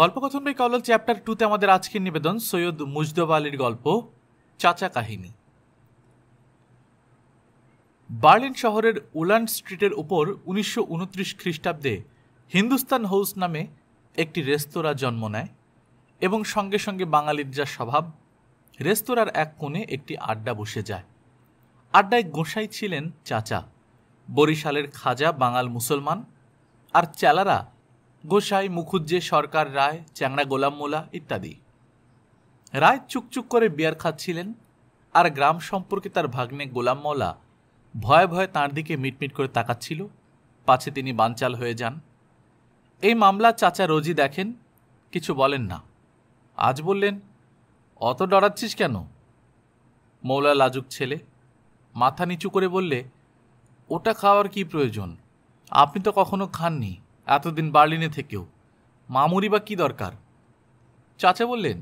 গল্পকথন বই কল্লোল চ্যাপ্টার টুতে আমাদের আজকের নিবেদন সৈয়দ মুজদব আলীর গল্প চাচা কাহিনী বার্লিন শহরের উলান স্ট্রিটের ওপর উনিশশো খ্রিস্টাব্দে হিন্দুস্তান হাউস নামে একটি রেস্তোরাঁ জন্ম নেয় এবং সঙ্গে সঙ্গে বাঙালির যা স্বভাব রেস্তোরাঁর এক কোণে একটি আড্ডা বসে যায় আড্ডায় গোসাই ছিলেন চাচা বরিশালের খাজা বাঙাল মুসলমান আর চেলারা গোসাই মুখুজ্জে সরকার রায় চ্যাংড়া গোলাম মোলা ইত্যাদি রায় চুকচুক করে বিয়ার খাচ্ছিলেন আর গ্রাম সম্পর্কে তার ভাগ্নে গোলাম মোলা ভয়ে ভয়ে তাঁর দিকে মিটমিট করে তাকাচ্ছিল পাছে তিনি বানচাল হয়ে যান এই মামলা চাচা রোজই দেখেন কিছু বলেন না আজ বললেন অত ডরাচ্ছিস কেন মৌলা লাজুক ছেলে মাথা নিচু করে বললে ওটা খাওয়ার কি প্রয়োজন আপনি তো কখনো খাননি এতদিন বার্লিনে থেকেও মামুরি বা কী দরকার চাচা বললেন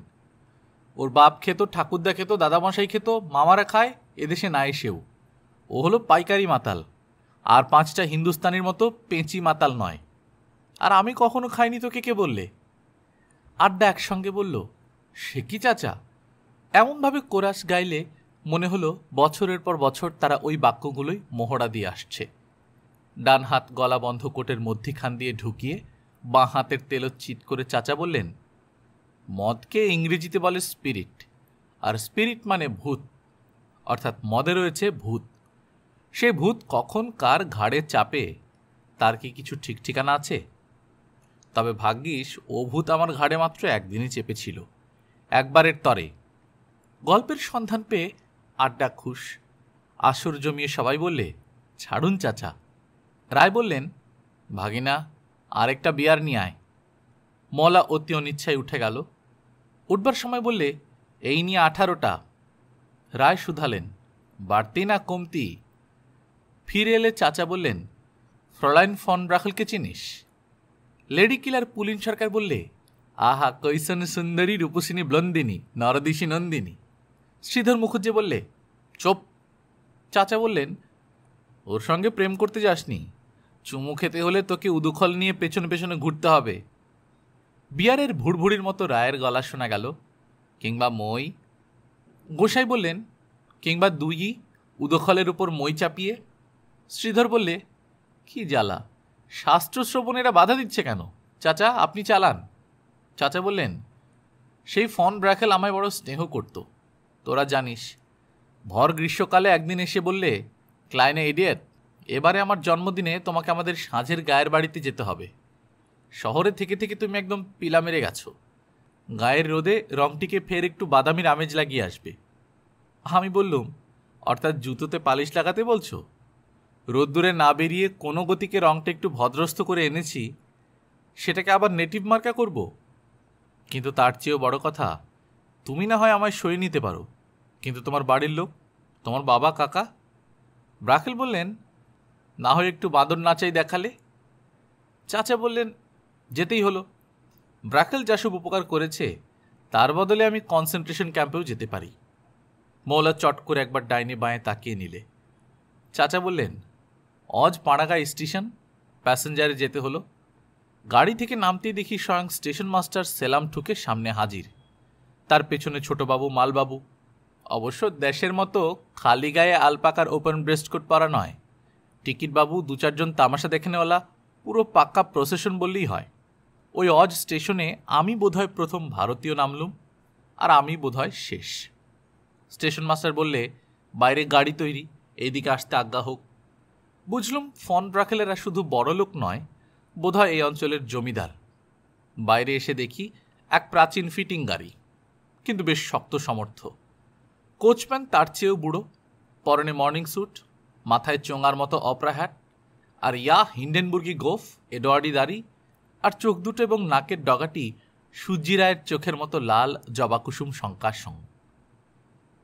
ওর বাপ খেত ঠাকুরদা খেত দাদামশাই খেত মামারা খায় এদেশে না এসেও ও হলো পাইকারি মাতাল আর পাঁচটা হিন্দুস্তানির মতো পেঁচি মাতাল নয় আর আমি কখনো খাইনি তোকে কে বললে আড্ডা একসঙ্গে বলল সে কি চাচা এমনভাবে কোরাস গাইলে মনে হলো বছরের পর বছর তারা ওই বাক্যগুলোই মোহরা দিয়ে আসছে ডান হাত গলা বন্ধ কোটের মধ্যিখান দিয়ে ঢুকিয়ে বাঁ হাতের তেল চিট করে চাচা বললেন মদকে ইংরেজিতে বলে স্পিরিট আর স্পিরিট মানে ভূত অর্থাৎ মদে রয়েছে ভূত সে ভূত কখন কার ঘাড়ে চাপে তার কি কিছু ঠিক ঠিকানা আছে তবে ভাগ্যিস ও ভূত আমার ঘাড়ে মাত্র একদিনই চেপেছিল একবারের তরে গল্পের সন্ধান পেয়ে আড্ডা খুশ আসর জমিয়ে সবাই বললে ছাড়ুন চাচা রায় বললেন ভাগিনা আরেকটা বিয়ার নিয়ে আয় মলা অতি অনিচ্ছায় উঠে গেল উঠবার সময় বললে এই নিয়ে আঠারোটা রায় শুধালেন বাড়তি না কমতি ফিরে এলে চাচা বললেন ফ্রলাইন ফন রাখলকে চিনিস লেডি কিলার পুলিন সরকার বললে আহা কৈশন সুন্দরী রূপসিনী ব্লন্দিনী নরদিশী নন্দিনী শ্রীধর মুখুজ্জি বললে চোপ চাচা বললেন ওর সঙ্গে প্রেম করতে যাসনি চুমু খেতে হলে তোকে উদুখল নিয়ে পেছনে পেছনে ঘুরতে হবে বিয়ারের ভুড়ভুড়ির মতো রায়ের গলা শোনা গেল কিংবা মই গোসাই বললেন কিংবা দুই উদখলের উপর মই চাপিয়ে শ্রীধর বললে কি জ্বালা শাস্ত্র শ্রবণেরা বাধা দিচ্ছে কেন চাচা আপনি চালান চাচা বললেন সেই ফন ব্রাখেল আমায় বড় স্নেহ করত তোরা জানিস ভর গ্রীষ্মকালে একদিন এসে বললে ক্লাইনে এডিয়েট এবারে আমার জন্মদিনে তোমাকে আমাদের সাঁঝের গায়ের বাড়িতে যেতে হবে শহরে থেকে থেকে তুমি একদম পিলা মেরে গেছো গায়ের রোদে রংটিকে ফের একটু বাদামির আমেজ লাগিয়ে আসবে আমি বললুম অর্থাৎ জুতোতে পালিশ লাগাতে বলছো রোদ্দুরে না বেরিয়ে কোনো গতিকে রংটা একটু ভদ্রস্ত করে এনেছি সেটাকে আবার নেটিভ মার্কা করব কিন্তু তার চেয়েও বড় কথা তুমি না হয় আমায় সই নিতে পারো কিন্তু তোমার বাড়ির লোক তোমার বাবা কাকা ব্রাকেল বললেন না হয় একটু বাঁদর নাচাই দেখালে চাচা বললেন যেতেই হলো ব্রাকেল যাসব উপকার করেছে তার বদলে আমি কনসেন্ট্রেশন ক্যাম্পেও যেতে পারি মৌলা চট করে একবার ডাইনে বাঁয়ে তাকিয়ে নিলে চাচা বললেন অজ পাড়াগা স্টেশন প্যাসেঞ্জারে যেতে হলো গাড়ি থেকে নামতে দেখি স্বয়ং স্টেশন মাস্টার সেলাম ঠুকে সামনে হাজির তার পেছনে ছোটবাবু মালবাবু অবশ্য দেশের মতো খালি গায়ে আলপাকার ওপেন ব্রেস্টকোট পরা নয় টিকিটবাবু দু চারজন তামাশা দেখেনেওয়ালা পুরো পাক্কা প্রসেশন বললেই হয় ওই অজ স্টেশনে আমি বোধহয় প্রথম ভারতীয় নামলুম আর আমি বোধহয় শেষ স্টেশন মাস্টার বললে বাইরে গাড়ি তৈরি এইদিকে আসতে আজ্ঞা হোক বুঝলুম ফন রাখেলেরা শুধু বড় লোক নয় বোধহয় এই অঞ্চলের জমিদার বাইরে এসে দেখি এক প্রাচীন ফিটিং গাড়ি কিন্তু বেশ শক্ত সমর্থ কোচম্যান তার চেয়েও বুড়ো পরনে মর্নিং স্যুট মাথায় চোঙার মতো অপ্রাহ্যাট আর ইয়া হিন্ডেনবুর্গি গোফ এডোয়ার্ডি দাড়ি আর চোখ দুটো এবং নাকের ডগাটি সূর্যি রায়ের চোখের মতো লাল জবাকুসুম শঙ্কার সঙ্গ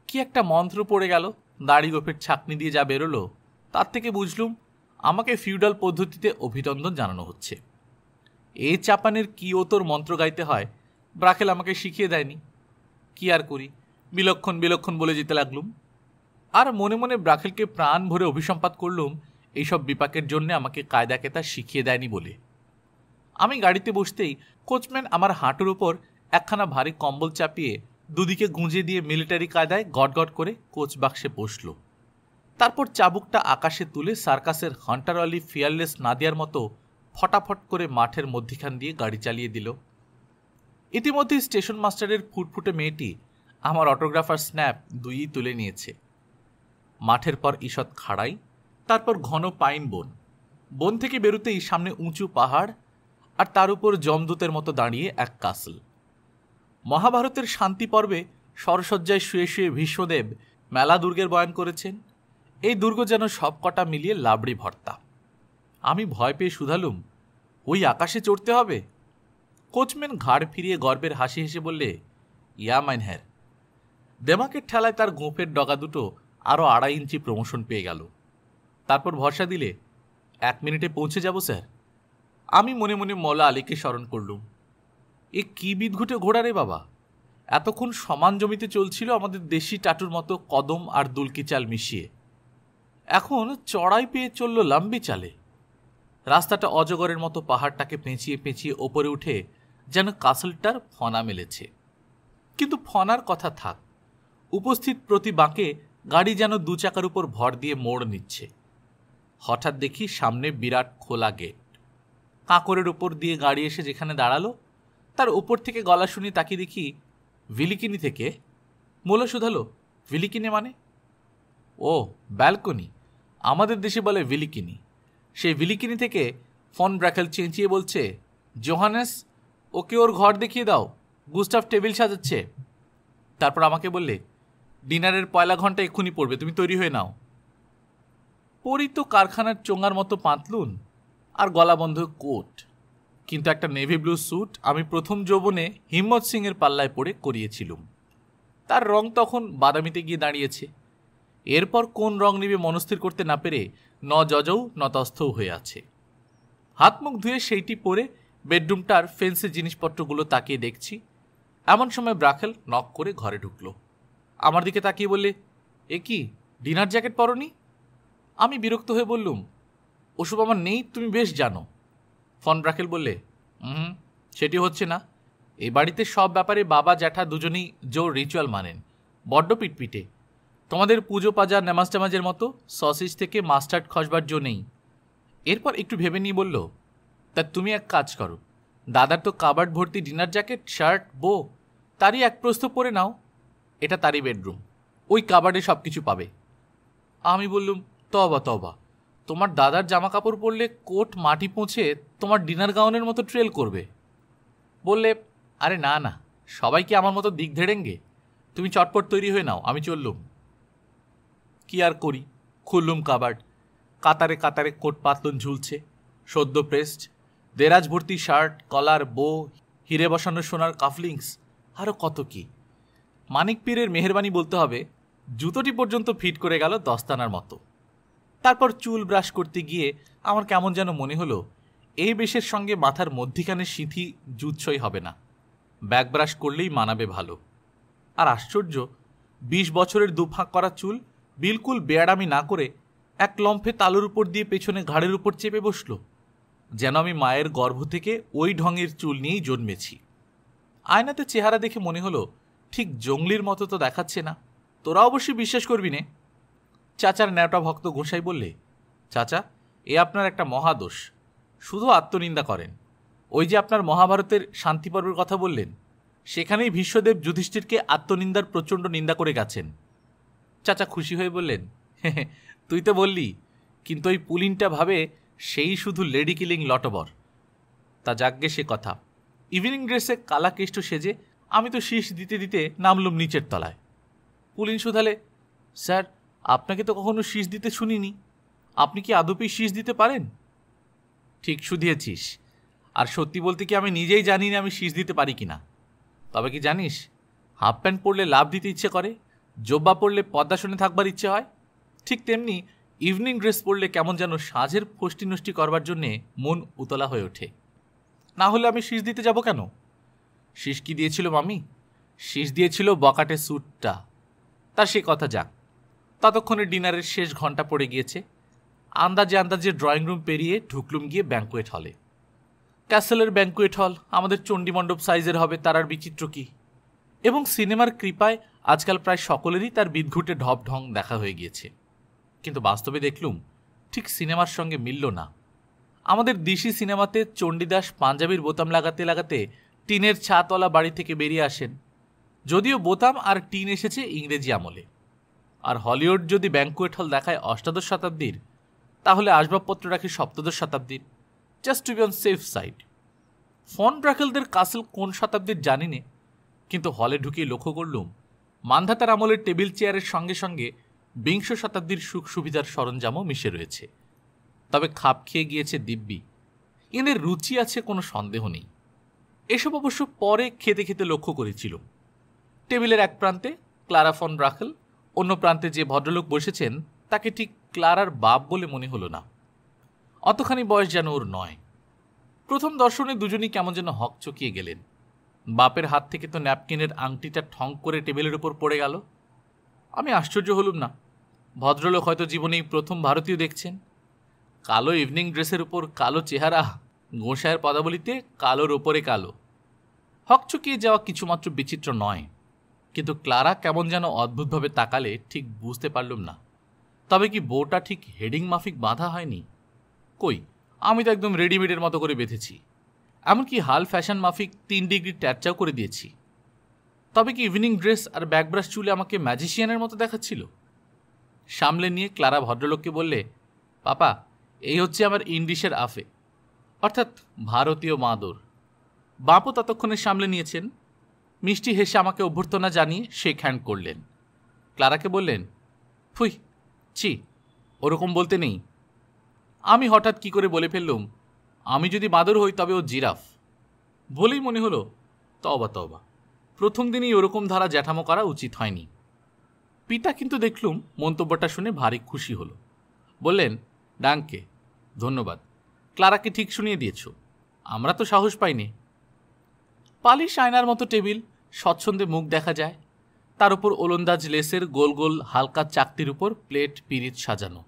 কি একটা মন্ত্র পড়ে গেল দাড়ি গোফের ছাকনি দিয়ে যা বেরোলো তার থেকে বুঝলুম আমাকে ফিউডাল পদ্ধতিতে অভিনন্দন জানানো হচ্ছে এ চাপানের কি ও তোর মন্ত্র গাইতে হয় ব্রাকেল আমাকে শিখিয়ে দেয়নি কি আর করি বিলক্ষণ বিলক্ষণ বলে যেতে লাগলুম আর মনে মনে ব্রাখেলকে প্রাণ ভরে অভিসম্পাত করলুম এইসব বিপাকের জন্য আমাকে কায়দা কেতা শিখিয়ে দেয়নি বলে আমি গাড়িতে বসতেই কোচম্যান আমার হাঁটুর ওপর একখানা ভারী কম্বল চাপিয়ে দুদিকে গুঁজে দিয়ে মিলিটারি কায়দায় গটগট করে কোচ বাক্সে বসল তারপর চাবুকটা আকাশে তুলে সার্কাসের হান্টার অলি ফিয়ারলেস নাদিয়ার মতো ফটাফট করে মাঠের মধ্যিখান দিয়ে গাড়ি চালিয়ে দিল ইতিমধ্যে স্টেশন মাস্টারের ফুটফুটে মেয়েটি আমার অটোগ্রাফার স্ন্যাপ দুইই তুলে নিয়েছে মাঠের পর ঈষৎ খাড়াই তারপর ঘন পাইন বন বন থেকে বেরোতেই সামনে উঁচু পাহাড় আর তার উপর জমদূতের মতো দাঁড়িয়ে এক কাসল মহাভারতের শান্তি পর্বে সরসজ্জায় শুয়ে শুয়ে ভীষ্মদেব মেলা দুর্গের বয়ান করেছেন এই দুর্গ যেন সব কটা মিলিয়ে লাবড়ি ভর্তা আমি ভয় পেয়ে শুধালুম ওই আকাশে চড়তে হবে কোচম্যান ঘাড় ফিরিয়ে গর্বের হাসি হেসে বললে ইয়া হ্যার দেমাকের ঠেলায় তার গোঁফের ডগা দুটো আরও আড়াই ইঞ্চি প্রমোশন পেয়ে গেল তারপর ভরসা দিলে এক মিনিটে পৌঁছে যাব স্যার আমি মনে মনে মলা আলীকে স্মরণ করলুম এ কী বিদঘুটে ঘোড়া রে বাবা এতক্ষণ সমান জমিতে চলছিল আমাদের দেশি টাটুর মতো কদম আর দুলকি চাল মিশিয়ে এখন চড়াই পেয়ে চলল লাম্বি চালে রাস্তাটা অজগরের মতো পাহাড়টাকে পেঁচিয়ে পেঁচিয়ে ওপরে উঠে যেন কাসলটার ফনা মেলেছে কিন্তু ফনার কথা থাক উপস্থিত প্রতি বাঁকে গাড়ি যেন দু চাকার উপর ভর দিয়ে মোড় নিচ্ছে হঠাৎ দেখি সামনে বিরাট খোলা গেট কাঁকরের ওপর দিয়ে গাড়ি এসে যেখানে দাঁড়ালো তার ওপর থেকে গলা শুনি তাকে দেখি ভিলিকিনি থেকে মোলো শুধালো ভিলিকিনি মানে ও ব্যালকনি আমাদের দেশে বলে ভিলিকিনি সেই ভিলিকিনি থেকে ফোন ব্র্যাকেল চেঁচিয়ে বলছে জোহানেস ওকে ওর ঘর দেখিয়ে দাও গুস্টাফ টেবিল সাজাচ্ছে তারপর আমাকে বললে ডিনারের পয়লা ঘন্টা এক্ষুনি পড়বে তুমি তৈরি হয়ে নাও পরি তো কারখানার চোঙার মতো পাঁতলুন আর গলা বন্ধ কোট কিন্তু একটা নেভি ব্লু স্যুট আমি প্রথম যৌবনে হিম্মত সিংয়ের পাল্লায় পড়ে করিয়েছিলুম তার রং তখন বাদামিতে গিয়ে দাঁড়িয়েছে এরপর কোন রং নিবে মনস্থির করতে না পেরে ন যজৌ নতস্থও হয়ে আছে হাত মুখ ধুয়ে সেইটি পরে বেডরুমটার ফেন্সের জিনিসপত্রগুলো তাকিয়ে দেখছি এমন সময় ব্রাখেল নক করে ঘরে ঢুকলো আমার দিকে তাকিয়ে বললে এ কি ডিনার জ্যাকেট পরনি আমি বিরক্ত হয়ে বললুম ওসব আমার নেই তুমি বেশ জানো ফন ব্রাকেল বললে হুম সেটি হচ্ছে না এ বাড়িতে সব ব্যাপারে বাবা জ্যাঠা দুজনেই জোর রিচুয়াল মানেন বড্ড পিটপিটে তোমাদের পুজো পাজা নামাজ টামাজের মতো সসেজ থেকে মাস্টার্ড খসবার জো নেই এরপর একটু ভেবে নিয়ে বলল তা তুমি এক কাজ করো দাদার তো কাবার্ড ভর্তি ডিনার জ্যাকেট শার্ট বো তারই এক প্রস্তুত পরে নাও এটা তারই বেডরুম ওই কাবার্ডে সব কিছু পাবে আমি বললুম তবা তবা তোমার দাদার জামা কাপড় পরলে কোট মাটি পৌঁছে তোমার ডিনার গাউনের মতো ট্রেল করবে বললে আরে না না সবাই কি আমার মতো দিক ধেড়েঙ্গে তুমি চটপট তৈরি হয়ে নাও আমি চললুম কি আর করি খুললুম কাবার্ড কাতারে কাতারে কোট পাতলুন ঝুলছে সদ্য প্রেসড দেরাজ ভর্তি শার্ট কলার বো হিরে বসানো সোনার কাফলিংস আরও কত কী মানিক পীরের মেহরবানি বলতে হবে জুতোটি পর্যন্ত ফিট করে গেল দস্তানার মতো তারপর চুল ব্রাশ করতে গিয়ে আমার কেমন যেন মনে হলো এই বেশের সঙ্গে মাথার মধ্যিখানে সিঁথি জুৎসই হবে না ব্যাগ ব্রাশ করলেই মানাবে ভালো আর আশ্চর্য বিশ বছরের দুফাঁক করা চুল বিলকুল বেয়ারামি না করে এক লম্ফে তালুর উপর দিয়ে পেছনে ঘাড়ের উপর চেপে বসল যেন আমি মায়ের গর্ভ থেকে ওই ঢঙের চুল নিয়েই জন্মেছি আয়নাতে চেহারা দেখে মনে হলো ঠিক জঙ্গলির মতো তো দেখাচ্ছে না তোরা অবশ্যই বিশ্বাস করবি নে চাচার ন্যাওটা ভক্ত গোসাই বললে চাচা এ আপনার একটা মহাদোষ শুধু আত্মনিন্দা করেন ওই যে আপনার মহাভারতের শান্তিপর্বের কথা বললেন সেখানেই বিশ্বদেব যুধিষ্ঠিরকে আত্মনিন্দার প্রচণ্ড নিন্দা করে গেছেন চাচা খুশি হয়ে বললেন তুই তো বললি কিন্তু ওই পুলিনটা ভাবে সেই শুধু লেডি কিলিং লটবর তা যাগ্যে সে কথা ইভিনিং ড্রেসে কালাকেষ্ট সেজে আমি তো শীষ দিতে দিতে নামলুম নিচের তলায় পুলিন শুধালে স্যার আপনাকে তো কখনো শীষ দিতে শুনিনি আপনি কি আদপি শীষ দিতে পারেন ঠিক শুধিয়েছিস আর সত্যি বলতে কি আমি নিজেই জানি না আমি শীষ দিতে পারি কি না তবে কি জানিস হাফ প্যান্ট পরলে লাভ দিতে ইচ্ছে করে জোব্বা পরলে পদ্মাসনে থাকবার ইচ্ছে হয় ঠিক তেমনি ইভিনিং ড্রেস পরলে কেমন যেন সাজের ফষ্টি নষ্টি করবার জন্যে মন উতলা হয়ে ওঠে না হলে আমি শীষ দিতে যাব কেন শেষ কি দিয়েছিল মামি শেষ দিয়েছিল বকাটে স্যুটটা তা সে কথা যাক ততক্ষণে ডিনারের শেষ ঘন্টা পড়ে গিয়েছে আন্দাজে আন্দাজে ড্রয়িং রুম পেরিয়ে ঢুকলুম গিয়ে ব্যাঙ্কুয়েট হলে ক্যাসেলের ব্যাঙ্কুয়েট হল আমাদের চণ্ডীমণ্ডপ সাইজের হবে তার আর বিচিত্র কি এবং সিনেমার কৃপায় আজকাল প্রায় সকলেরই তার বিদঘুটে ঢপ ঢং দেখা হয়ে গিয়েছে কিন্তু বাস্তবে দেখলুম ঠিক সিনেমার সঙ্গে মিলল না আমাদের দেশি সিনেমাতে চণ্ডীদাস পাঞ্জাবির বোতাম লাগাতে লাগাতে টিনের ছাতলা বাড়ি থেকে বেরিয়ে আসেন যদিও বোতাম আর টিন এসেছে ইংরেজি আমলে আর হলিউড যদি ব্যাঙ্কুয়েট হল দেখায় অষ্টাদশ শতাব্দীর তাহলে আসবাবপত্র রাখে সপ্তদশ শতাব্দীর just to be on safe side von ব্রাকেলদের কাসেল কোন শতাব্দীর জানি কিন্তু হলে ঢুকিয়ে লক্ষ্য করলুম মান্ধাতার আমলের টেবিল চেয়ারের সঙ্গে সঙ্গে বিংশ শতাব্দীর সুখ সুবিধার সরঞ্জামও মিশে রয়েছে তবে খাপ খেয়ে গিয়েছে দিব্যি এদের রুচি আছে কোনো সন্দেহ নেই এসব অবশ্য পরে খেতে খেতে লক্ষ্য করেছিল টেবিলের এক প্রান্তে ক্লারা ফন রাখেল অন্য প্রান্তে যে ভদ্রলোক বসেছেন তাকে ঠিক ক্লারার বাপ বলে মনে হলো না অতখানি বয়স যেন ওর নয় প্রথম দর্শনে দুজনই কেমন যেন হক চকিয়ে গেলেন বাপের হাত থেকে তো ন্যাপকিনের আংটিটা ঠং করে টেবিলের উপর পড়ে গেল আমি আশ্চর্য হলুম না ভদ্রলোক হয়তো জীবনেই প্রথম ভারতীয় দেখছেন কালো ইভিনিং ড্রেসের উপর কালো চেহারা ঘোষায়ের পদাবলিতে কালোর ওপরে কালো হকচকিয়ে যাওয়া কিছুমাত্র বিচিত্র নয় কিন্তু ক্লারা কেমন যেন অদ্ভুতভাবে তাকালে ঠিক বুঝতে পারলুম না তবে কি বউটা ঠিক হেডিং মাফিক বাঁধা হয়নি কই আমি তো একদম রেডিমেডের মতো করে বেঁধেছি এমনকি হাল ফ্যাশন মাফিক তিন ডিগ্রি ট্যাচাও করে দিয়েছি তবে কি ইভিনিং ড্রেস আর ব্যাকব্রাশ চুলে আমাকে ম্যাজিশিয়ানের মতো দেখাচ্ছিল সামলে নিয়ে ক্লারা ভদ্রলোককে বললে পাপা এই হচ্ছে আমার ইংলিশের আফে অর্থাৎ ভারতীয় মাদুর বাপও ততক্ষণে সামলে নিয়েছেন মিষ্টি হেসে আমাকে অভ্যর্থনা জানিয়ে সে হ্যান্ড করলেন ক্লারাকে বললেন ফুই ছি ওরকম বলতে নেই আমি হঠাৎ কি করে বলে ফেললুম আমি যদি বাঁদর হই তবে ও জিরাফ বলেই মনে হলো তবা তবা প্রথম দিনই ওরকম ধারা জ্যাঠামো করা উচিত হয়নি পিতা কিন্তু দেখলুম মন্তব্যটা শুনে ভারী খুশি হলো বললেন ডাঙ্কে ধন্যবাদ ক্লারাকে ঠিক শুনিয়ে দিয়েছ আমরা তো সাহস পাইনি পালিশ আয়নার মতো টেবিল স্বচ্ছন্দে মুখ দেখা যায় তার উপর ওলন্দাজ লেসের গোল গোল হালকা চাকতির উপর প্লেট পিরিচ সাজানো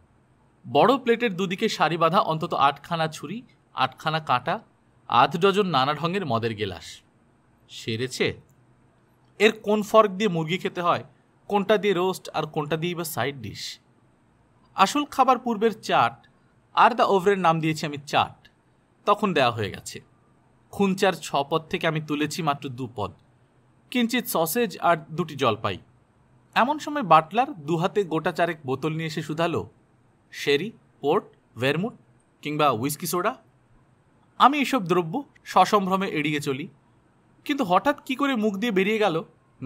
বড় প্লেটের দুদিকে সারি বাঁধা অন্তত আটখানা ছুরি আটখানা কাঁটা আধ ডজন নানা ঢঙের মদের গেলাস সেরেছে এর কোন ফর্ক দিয়ে মুরগি খেতে হয় কোনটা দিয়ে রোস্ট আর কোনটা দিয়ে বা সাইড ডিশ আসল খাবার পূর্বের চাট আর দ্য ওভারের নাম দিয়েছি আমি চাট তখন দেয়া হয়ে গেছে খুনচার ছ পদ থেকে আমি তুলেছি মাত্র দু পদ কিঞ্চিত সসেজ আর দুটি জলপাই এমন সময় বাটলার দু হাতে গোটা চারেক বোতল নিয়ে এসে শুধালো শেরি পোর্ট ভেরমুট কিংবা উইস্কি সোডা আমি এসব দ্রব্য সসম্ভ্রমে এড়িয়ে চলি কিন্তু হঠাৎ কি করে মুখ দিয়ে বেরিয়ে গেল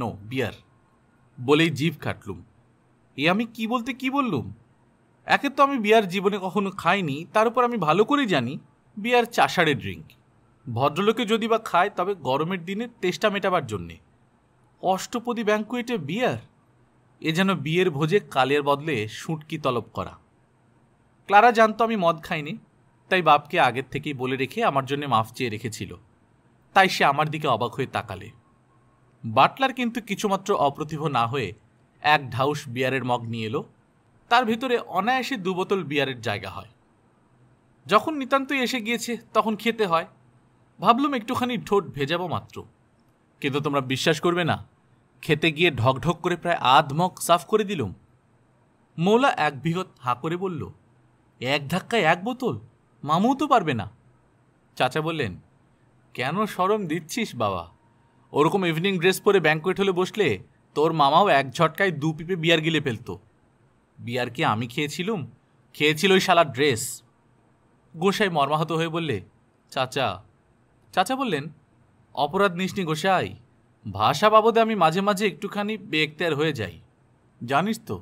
নো বিয়ার বলেই জিভ কাটলুম এ আমি কি বলতে কি বললুম একে তো আমি বিয়ার জীবনে কখনো খাইনি তার উপর আমি ভালো করে জানি বিয়ার চাষাড়ের ড্রিঙ্ক ভদ্রলোকে যদি বা খায় তবে গরমের দিনে তেষ্টা মেটাবার জন্যে অষ্টপদী ব্যাঙ্কুয়েটে বিয়ার এ যেন বিয়ের ভোজে কালের বদলে সুটকি তলব করা ক্লারা জানতো আমি মদ খাইনি তাই বাপকে আগের থেকেই বলে রেখে আমার জন্য মাফ চেয়ে রেখেছিল তাই সে আমার দিকে অবাক হয়ে তাকালে বাটলার কিন্তু কিছুমাত্র অপ্রতিভ না হয়ে এক ঢাউস বিয়ারের মগ নিয়ে এলো তার ভিতরে অনায়াসে দু বোতল বিয়ারের জায়গা হয় যখন নিতান্তই এসে গিয়েছে তখন খেতে হয় ভাবলুম একটুখানি ঠোঁট ভেজাবো মাত্র কিন্তু তোমরা বিশ্বাস করবে না খেতে গিয়ে ঢকঢক করে প্রায় আধমক সাফ করে দিলুম মৌলা এক বৃহৎ হাঁ করে বলল এক ধাক্কায় এক বোতল মামু তো পারবে না চাচা বললেন কেন সরম দিচ্ছিস বাবা ওরকম ইভিনিং ড্রেস পরে ব্যাংকুয়েট হলে বসলে তোর মামাও এক ঝটকায় দু পিপে বিয়ার গিলে ফেলতো বিয়ার কি আমি খেয়েছিলুম খেয়েছিল ওই শালার ড্রেস গোসাই মর্মাহত হয়ে বললে চাচা চাচা বললেন অপরাধ নিসনি গোসাই ভাষা বাবদে আমি মাঝে মাঝে একটুখানি বেক্তার হয়ে যাই জানিস তো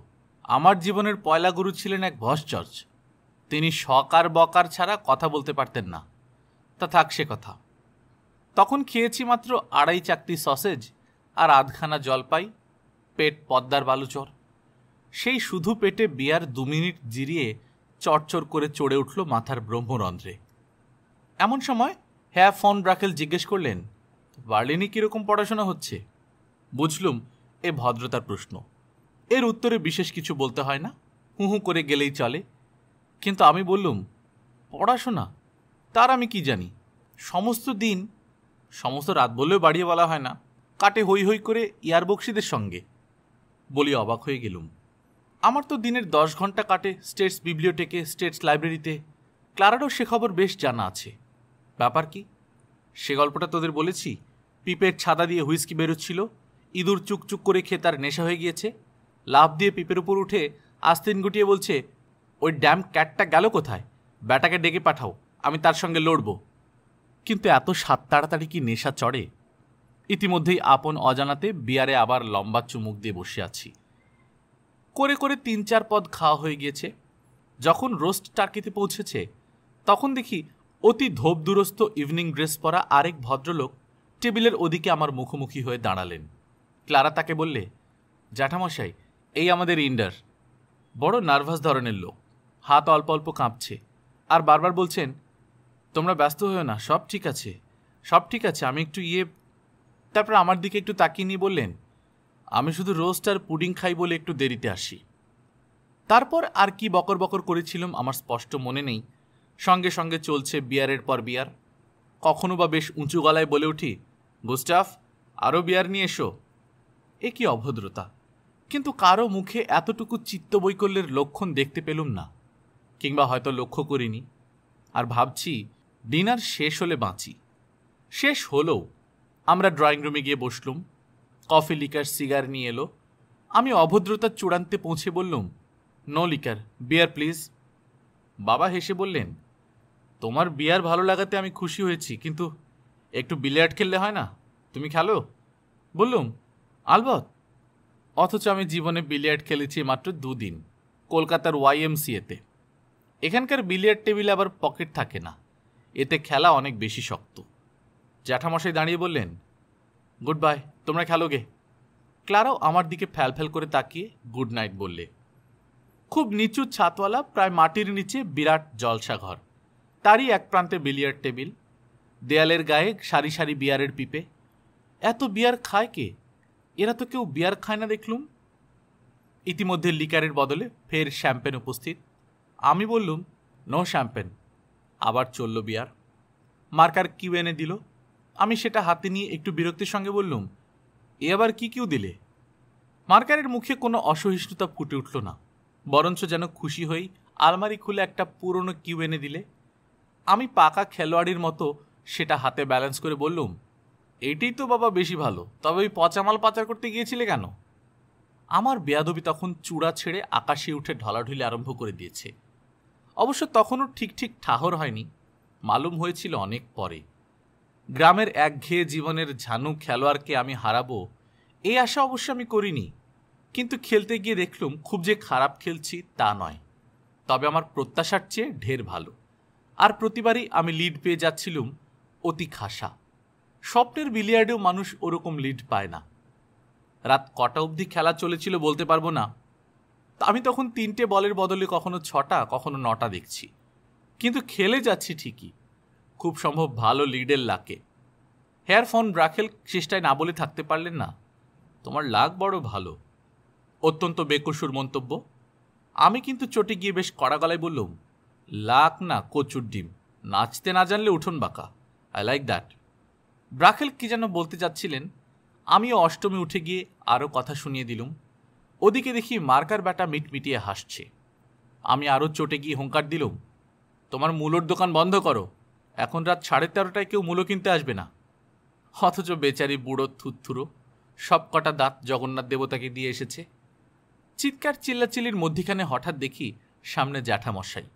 আমার জীবনের পয়লা গুরু ছিলেন এক ভসচর্চ তিনি সকার বকার ছাড়া কথা বলতে পারতেন না তা থাক সে কথা তখন খেয়েছি মাত্র আড়াই চাকতি সসেজ আর আধখানা জলপাই পেট পদ্মার বালুচর সেই শুধু পেটে বিয়ার দু মিনিট জিরিয়ে চড়চড় করে চড়ে উঠল মাথার ব্রহ্মরন্ধ্রে এমন সময় হ্যাঁ ফোন ব্রাকেল জিজ্ঞেস করলেন বার্লিনে কীরকম পড়াশোনা হচ্ছে বুঝলুম এ ভদ্রতার প্রশ্ন এর উত্তরে বিশেষ কিছু বলতে হয় না হু হু করে গেলেই চলে কিন্তু আমি বললুম পড়াশোনা তার আমি কি জানি সমস্ত দিন সমস্ত রাত বললেও বাড়িয়ে বলা হয় না কাটে হই হই করে ইয়ারবক্সিদের সঙ্গে বলি অবাক হয়ে গেলুম আমার তো দিনের দশ ঘন্টা কাটে স্টেটস বিবলিওটেকে স্টেটস লাইব্রেরিতে ক্লারারও সে খবর বেশ জানা আছে ব্যাপার কি সে গল্পটা তোদের বলেছি পিপের ছাদা দিয়ে হুইস্কি বেরোচ্ছিল ইঁদুর চুকচুক করে খেয়ে তার নেশা হয়ে গিয়েছে লাভ দিয়ে পিপের উপর উঠে আস্তিন গুটিয়ে বলছে ওই ড্যাম ক্যাটটা গেল কোথায় ব্যাটাকে ডেকে পাঠাও আমি তার সঙ্গে লড়ব কিন্তু এত সাত তাড়াতাড়ি কি নেশা চড়ে ইতিমধ্যেই আপন অজানাতে বিয়ারে আবার লম্বা চুমুক দিয়ে বসে আছি করে করে তিন চার পদ খাওয়া হয়ে গিয়েছে যখন রোস্ট টার্কিতে পৌঁছেছে তখন দেখি অতি ধোপদুরস্ত ইভিনিং ড্রেস পরা আরেক ভদ্রলোক টেবিলের ওদিকে আমার মুখোমুখি হয়ে দাঁড়ালেন ক্লারা তাকে বললে জ্যাঠামশাই এই আমাদের ইন্ডার বড় নার্ভাস ধরনের লোক হাত অল্প অল্প কাঁপছে আর বারবার বলছেন তোমরা ব্যস্ত হয়েও না সব ঠিক আছে সব ঠিক আছে আমি একটু ইয়ে তারপর আমার দিকে একটু তাকিয়ে নিয়ে বললেন আমি শুধু রোস্ট আর পুডিং খাই বলে একটু দেরিতে আসি তারপর আর কি বকর বকর করেছিলাম আমার স্পষ্ট মনে নেই সঙ্গে সঙ্গে চলছে বিয়ারের পর বিয়ার কখনো বা বেশ উঁচু গলায় বলে উঠি গুস্টাফ আরও বিয়ার নিয়ে এসো এ কি অভদ্রতা কিন্তু কারো মুখে এতটুকু চিত্তবৈকল্যের লক্ষণ দেখতে পেলুম না কিংবা হয়তো লক্ষ্য করিনি আর ভাবছি ডিনার শেষ হলে বাঁচি শেষ হলেও আমরা ড্রয়িং রুমে গিয়ে বসলুম কফি লিকার সিগার নিয়ে এলো আমি অভদ্রতার চূড়ান্তে পৌঁছে বললুম নো লিকার বিয়ার প্লিজ বাবা হেসে বললেন তোমার বিয়ার ভালো লাগাতে আমি খুশি হয়েছি কিন্তু একটু বিলিয়ার্ড খেললে হয় না তুমি খেলো বললুম আলবত অথচ আমি জীবনে বিলিয়ার্ড খেলেছি মাত্র দুদিন কলকাতার ওয়াইএমসিএতে এখানকার বিলিয়ার্ড টেবিলে আবার পকেট থাকে না এতে খেলা অনেক বেশি শক্ত জ্যাঠামশাই দাঁড়িয়ে বললেন গুড বাই তোমরা খেলো গে ক্লারাও আমার দিকে ফ্যাল ফ্যাল করে তাকিয়ে গুড নাইট বললে খুব নিচু ছাতওয়ালা প্রায় মাটির নিচে বিরাট জলসা ঘর তারই এক প্রান্তে বিলিয়ার টেবিল দেয়ালের গায়ে সারি সারি বিয়ারের পিপে এত বিয়ার খায় কে এরা তো কেউ বিয়ার খায় না দেখলুম ইতিমধ্যে লিকারের বদলে ফের শ্যাম্পেন উপস্থিত আমি বললুম নো শ্যাম্পেন আবার চলল বিয়ার মার্কার এনে দিল আমি সেটা হাতে নিয়ে একটু বিরক্তির সঙ্গে বললুম এ আবার কি কিউ দিলে মার্কারের মুখে কোনো অসহিষ্ণুতা ফুটে উঠল না বরঞ্চ যেন খুশি হই আলমারি খুলে একটা পুরনো কিউ এনে দিলে আমি পাকা খেলোয়াড়ির মতো সেটা হাতে ব্যালেন্স করে বললুম এটাই তো বাবা বেশি ভালো তবে ওই পচামাল পাচার করতে গিয়েছিলে কেন আমার বেয়াদবি তখন চূড়া ছেড়ে আকাশে উঠে ঢলাঢুলি আরম্ভ করে দিয়েছে অবশ্য তখনও ঠিক ঠিক ঠাহর হয়নি মালুম হয়েছিল অনেক পরে গ্রামের একঘেয়ে জীবনের ঝানু খেলোয়াড়কে আমি হারাবো এই আশা অবশ্য আমি করিনি কিন্তু খেলতে গিয়ে দেখলুম খুব যে খারাপ খেলছি তা নয় তবে আমার প্রত্যাশার চেয়ে ঢের ভালো আর প্রতিবারই আমি লিড পেয়ে যাচ্ছিলুম অতি খাসা স্বপ্নের বিলিয়ার্ডেও মানুষ ওরকম লিড পায় না রাত কটা অবধি খেলা চলেছিল বলতে পারবো না আমি তখন তিনটে বলের বদলে কখনো ছটা কখনো নটা দেখছি কিন্তু খেলে যাচ্ছি ঠিকই খুব সম্ভব ভালো লিডের লাকে হেয়ার ফোন রাখেল চেষ্টায় না বলে থাকতে পারলেন না তোমার লাক বড় ভালো অত্যন্ত বেকসুর মন্তব্য আমি কিন্তু চটে গিয়ে বেশ কড়া গলায় বললুম লাক না কচুর ডিম নাচতে না জানলে উঠোন বাঁকা আই লাইক দ্যাট ব্রাখেল কি যেন বলতে যাচ্ছিলেন আমিও অষ্টমী উঠে গিয়ে আরও কথা শুনিয়ে দিলুম ওদিকে দেখি মার্কার ব্যাটা মিটমিটিয়ে হাসছে আমি আরও চটে গিয়ে হুঙ্কার দিলুম তোমার মূলর দোকান বন্ধ করো এখন রাত সাড়ে তেরোটায় কেউ মূলো কিনতে আসবে না অথচ বেচারি বুড়ো থুতথুরো সব কটা দাঁত জগন্নাথ দেবতাকে দিয়ে এসেছে চিৎকার চিল্লাচিল্লির মধ্যিখানে হঠাৎ দেখি সামনে জ্যাঠামশাই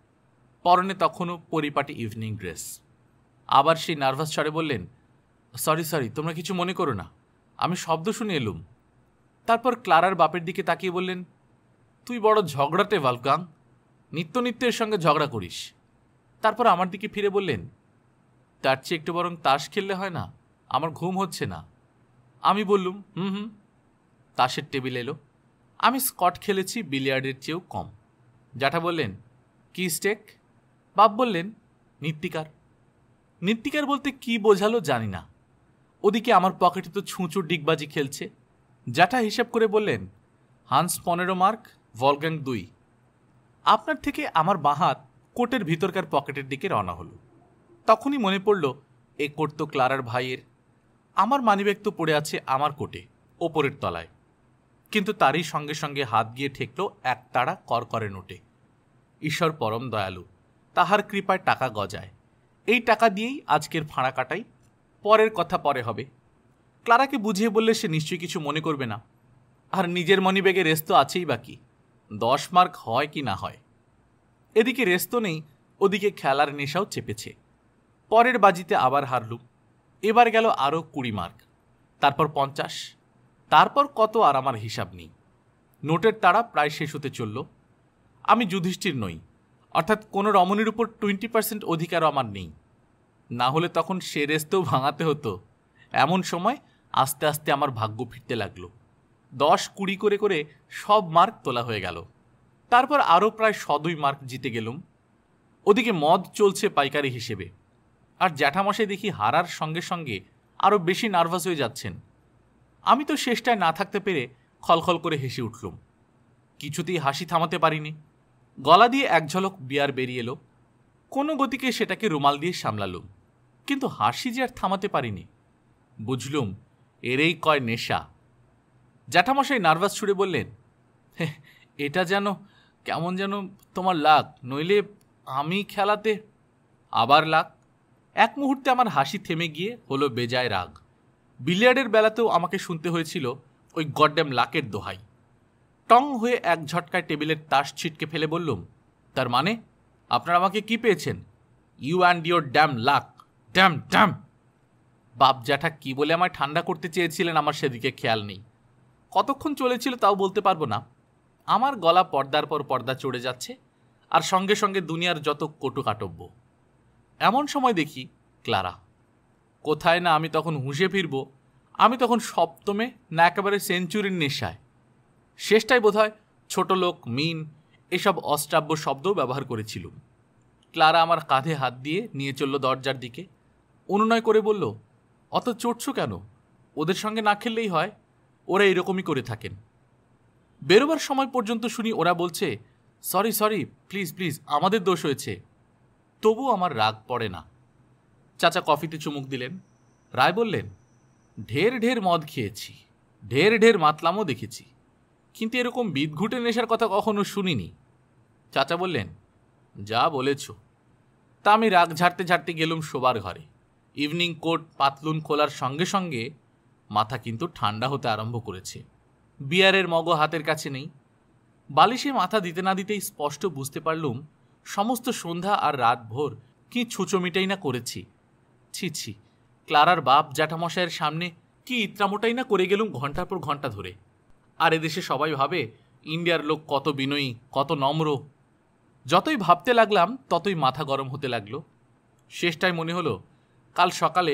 পরনে তখনও পরিপাটি ইভিনিং ড্রেস আবার সেই নার্ভাস স্বরে বললেন সরি সরি তোমরা কিছু মনে করো না আমি শব্দ শুনে এলুম তারপর ক্লারার বাপের দিকে তাকিয়ে বললেন তুই বড় ঝগড়াতে ভালকাং নিত্য নিত্যের সঙ্গে ঝগড়া করিস তারপর আমার দিকে ফিরে বললেন তার চেয়ে একটু বরং তাস খেললে হয় না আমার ঘুম হচ্ছে না আমি বললুম হুম হুম তাসের টেবিল এলো আমি স্কট খেলেছি বিলিয়ার্ডের চেয়েও কম জ্যাঠা বললেন কি স্টেক বাপ বললেন নিত্যিকার নিত্যিকার বলতে কি বোঝালো জানি না ওদিকে আমার পকেটে তো ছুঁচু ডিগবাজি খেলছে জ্যাঠা হিসাব করে বললেন হান্স পনেরো মার্ক ভলগ্যাং দুই আপনার থেকে আমার বাঁ হাত কোটের ভিতরকার পকেটের দিকে রওনা হলো তখনই মনে পড়ল এ করতো তো ক্লারার ভাইয়ের আমার মানিব্যাগ তো পড়ে আছে আমার কোটে ওপরের তলায় কিন্তু তারই সঙ্গে সঙ্গে হাত গিয়ে ঠেকল এক তাড়া করকরে নোটে ঈশ্বর পরম দয়ালু তাহার কৃপায় টাকা গজায় এই টাকা দিয়েই আজকের ফাঁড়া কাটাই পরের কথা পরে হবে ক্লারাকে বুঝিয়ে বললে সে নিশ্চয়ই কিছু মনে করবে না আর নিজের মনিব্যাগে রেস তো আছেই বাকি দশ মার্ক হয় কি না হয় এদিকে রেস্ত নেই ওদিকে খেলার নেশাও চেপেছে পরের বাজিতে আবার হারলুম এবার গেল আরও কুড়ি মার্ক তারপর পঞ্চাশ তারপর কত আর আমার হিসাব নেই নোটের তারা প্রায় শেষ হতে চলল আমি যুধিষ্ঠির নই অর্থাৎ কোনো রমণীর উপর টোয়েন্টি পার্সেন্ট অধিকারও আমার নেই না হলে তখন সে রেস্তেও ভাঙাতে হতো এমন সময় আস্তে আস্তে আমার ভাগ্য ফিরতে লাগলো দশ কুড়ি করে করে সব মার্ক তোলা হয়ে গেল তারপর আরও প্রায় সদুই মার্ক জিতে গেলুম ওদিকে মদ চলছে পাইকারি হিসেবে আর জ্যাঠামশাই দেখি হারার সঙ্গে সঙ্গে আরও বেশি নার্ভাস হয়ে যাচ্ছেন আমি তো শেষটায় না থাকতে পেরে খলখল করে হেসে উঠলুম কিছুতেই হাসি থামাতে পারিনি গলা দিয়ে এক ঝলক বিয়ার বেরিয়ে এলো কোনো গতিকে সেটাকে রুমাল দিয়ে সামলালুম কিন্তু হাসি যে আর থামাতে পারিনি বুঝলুম এরেই কয় নেশা জ্যাঠামশাই নার্ভাস ছুড়ে বললেন এটা যেন কেমন যেন তোমার লাগ নইলে আমি খেলাতে আবার লাগ এক মুহূর্তে আমার হাসি থেমে গিয়ে হলো বেজায় রাগ বিলিয়ার্ডের বেলাতেও আমাকে শুনতে হয়েছিল ওই গডড্যাম লাকের দোহাই টং হয়ে এক ঝটকায় টেবিলের তাস ছিটকে ফেলে বললুম তার মানে আপনারা আমাকে কি পেয়েছেন you and your damn luck damn damn বাপ জ্যাঠা কী বলে আমায় ঠান্ডা করতে চেয়েছিলেন আমার সেদিকে খেয়াল নেই কতক্ষণ চলেছিল তাও বলতে পারবো না আমার গলা পর্দার পর পর্দা চড়ে যাচ্ছে আর সঙ্গে সঙ্গে দুনিয়ার যত কটুকাটব্য এমন সময় দেখি ক্লারা কোথায় না আমি তখন হুঁসে ফিরব আমি তখন সপ্তমে না একেবারে সেঞ্চুরির নেশায় শেষটাই বোধহয় ছোট লোক মিন এসব অশ্রাব্য শব্দ ব্যবহার করেছিলুম ক্লারা আমার কাঁধে হাত দিয়ে নিয়ে চলল দরজার দিকে অনুনয় করে বলল অত চড়ছ কেন ওদের সঙ্গে না খেললেই হয় ওরা এরকমই করে থাকেন বেরোবার সময় পর্যন্ত শুনি ওরা বলছে সরি সরি প্লিজ প্লিজ আমাদের দোষ হয়েছে তবু আমার রাগ পড়ে না চাচা কফিতে চুমুক দিলেন রায় বললেন ঢের ঢের মদ খেয়েছি ঢের ঢের মাতলামও দেখেছি কিন্তু এরকম বিদঘুটে নেশার কথা কখনো শুনিনি চাচা বললেন যা বলেছ তা আমি রাগ ঝাড়তে ঝাড়তে গেলুম শোবার ঘরে ইভিনিং কোট পাতলুন খোলার সঙ্গে সঙ্গে মাথা কিন্তু ঠান্ডা হতে আরম্ভ করেছে বিয়ারের মগ হাতের কাছে নেই বালিশে মাথা দিতে না দিতেই স্পষ্ট বুঝতে পারলুম সমস্ত সন্ধ্যা আর রাত ভোর কি ছুচো মিটাই না করেছি ছি ছি ক্লারার বাপ জ্যাঠামশাইয়ের সামনে কি ইত্রামোটাই না করে গেলুম ঘন্টার পর ঘন্টা ধরে আর এদেশে সবাই ভাবে ইন্ডিয়ার লোক কত বিনয়ী কত নম্র যতই ভাবতে লাগলাম ততই মাথা গরম হতে লাগলো শেষটায় মনে হলো কাল সকালে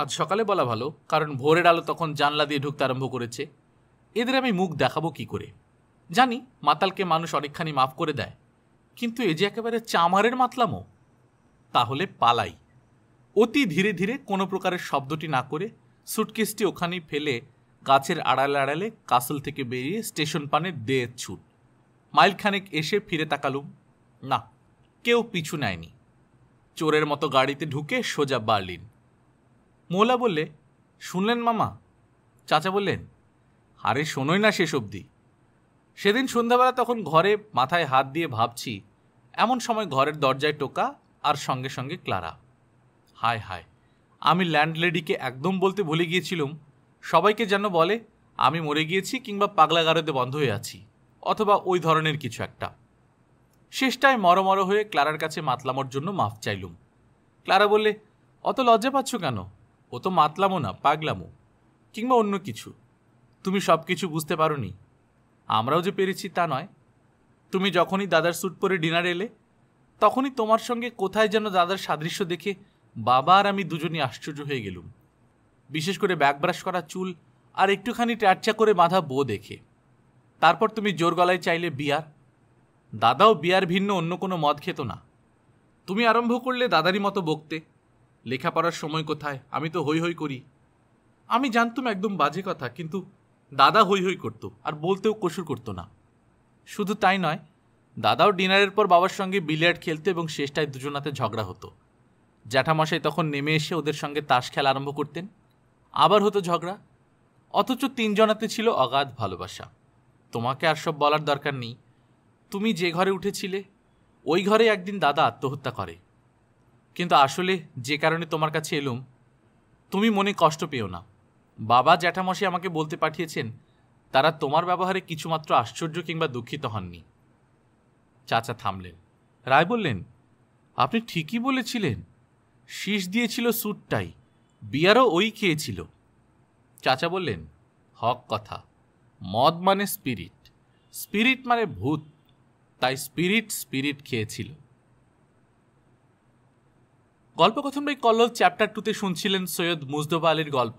আজ সকালে বলা ভালো কারণ ভোরের আলো তখন জানলা দিয়ে ঢুকতে আরম্ভ করেছে এদের আমি মুখ দেখাবো কি করে জানি মাতালকে মানুষ অনেকখানি মাফ করে দেয় কিন্তু এ যে একেবারে চামারের মাতলামো তাহলে পালাই অতি ধীরে ধীরে কোনো প্রকারের শব্দটি না করে সুটকেসটি ওখানেই ফেলে গাছের আড়ালে আড়ালে কাসল থেকে বেরিয়ে স্টেশন পানে দেয়ের ছুট মাইলখানেক এসে ফিরে তাকালুম না কেউ পিছু নেয়নি চোরের মতো গাড়িতে ঢুকে সোজা বার্লিন মোলা বললে শুনলেন মামা চাচা বললেন আরে শোনোই না শেষ অবধি সেদিন সন্ধ্যাবেলা তখন ঘরে মাথায় হাত দিয়ে ভাবছি এমন সময় ঘরের দরজায় টোকা আর সঙ্গে সঙ্গে ক্লারা হায় হায় আমি ল্যান্ডলেডিকে একদম বলতে ভুলে গিয়েছিলুম সবাইকে যেন বলে আমি মরে গিয়েছি কিংবা পাগলাগারদে বন্ধ হয়ে আছি অথবা ওই ধরনের কিছু একটা শেষটায় মরমর হয়ে ক্লারার কাছে মাতলামোর জন্য মাফ চাইলুম ক্লারা বললে অত লজ্জা পাচ্ছ কেন ও তো মাতলামো না পাগলামো কিংবা অন্য কিছু তুমি সব কিছু বুঝতে পারো নি আমরাও যে পেরেছি তা নয় তুমি যখনই দাদার স্যুট পরে ডিনার এলে তখনই তোমার সঙ্গে কোথায় যেন দাদার সাদৃশ্য দেখে বাবা আর আমি দুজনই আশ্চর্য হয়ে গেলুম বিশেষ করে ব্যাগ ব্রাশ করা চুল আর একটুখানি ট্যাটচা করে বাঁধা বো দেখে তারপর তুমি জোর গলায় চাইলে বিয়ার দাদাও বিয়ার ভিন্ন অন্য কোনো মদ খেত না তুমি আরম্ভ করলে দাদারই মতো বকতে লেখাপড়ার সময় কোথায় আমি তো হই হই করি আমি জানতুম একদম বাজে কথা কিন্তু দাদা হৈ হৈ করতো আর বলতেও কসুর করতো না শুধু তাই নয় দাদাও ডিনারের পর বাবার সঙ্গে বিলিয়ার্ড খেলতো এবং শেষটায় দুজনাতে ঝগড়া হতো জ্যাঠামশাই তখন নেমে এসে ওদের সঙ্গে তাস খেলা আরম্ভ করতেন আবার হতো ঝগড়া অথচ তিনজনাতে ছিল অগাধ ভালোবাসা তোমাকে আর সব বলার দরকার নেই তুমি যে ঘরে উঠেছিলে ওই ঘরে একদিন দাদা আত্মহত্যা করে কিন্তু আসলে যে কারণে তোমার কাছে এলুম তুমি মনে কষ্ট পেও না বাবা জ্যাঠামশাই আমাকে বলতে পাঠিয়েছেন তারা তোমার ব্যবহারে কিছুমাত্র আশ্চর্য কিংবা দুঃখিত হননি চাচা থামলেন রায় বললেন আপনি ঠিকই বলেছিলেন শীষ দিয়েছিল স্যুটটাই বিয়ারও ওই খেয়েছিল চাচা বললেন হক কথা মদ মানে স্পিরিট স্পিরিট মানে ভূত তাই স্পিরিট স্পিরিট খেয়েছিল গল্পকথন ভাই কল্লোল চ্যাপ্টার টুতে শুনছিলেন সৈয়দ মুজদবা আলীর গল্প